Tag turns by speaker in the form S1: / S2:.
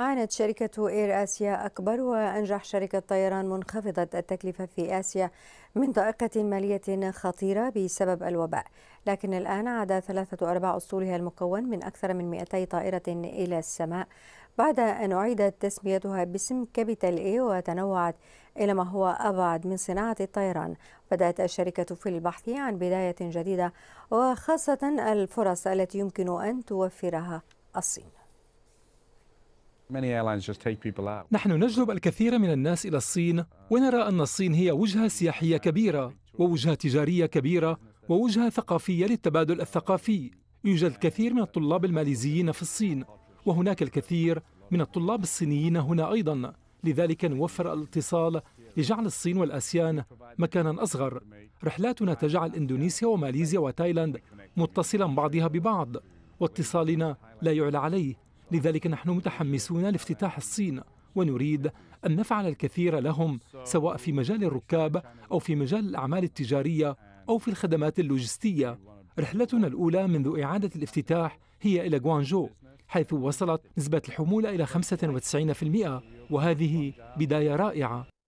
S1: عانت شركة إير آسيا أكبر وأنجح شركة طيران منخفضة التكلفة في آسيا من ضائقة مالية خطيرة بسبب الوباء لكن الآن عاد ثلاثة أرباع أسطولها المكون من أكثر من 200 طائرة إلى السماء بعد أن أعيدت تسميتها باسم كابيتال إي وتنوعت إلى ما هو أبعد من صناعة الطيران بدأت الشركة في البحث عن بداية جديدة وخاصة الفرص التي يمكن أن توفرها الصين
S2: نحن نجلب الكثير من الناس إلى الصين ونرى أن الصين هي وجهة سياحية كبيرة ووجهة تجارية كبيرة ووجهة ثقافية للتبادل الثقافي يوجد الكثير من الطلاب الماليزيين في الصين وهناك الكثير من الطلاب الصينيين هنا أيضا لذلك نوفر الاتصال لجعل الصين والآسيان مكانا أصغر رحلاتنا تجعل إندونيسيا وماليزيا وتايلاند متصلا بعضها ببعض واتصالنا لا يعلى عليه لذلك نحن متحمسون لافتتاح الصين ونريد أن نفعل الكثير لهم سواء في مجال الركاب أو في مجال الأعمال التجارية أو في الخدمات اللوجستية رحلتنا الأولى منذ إعادة الافتتاح هي إلى غوانجو حيث وصلت نسبة الحمولة إلى 95% وهذه بداية رائعة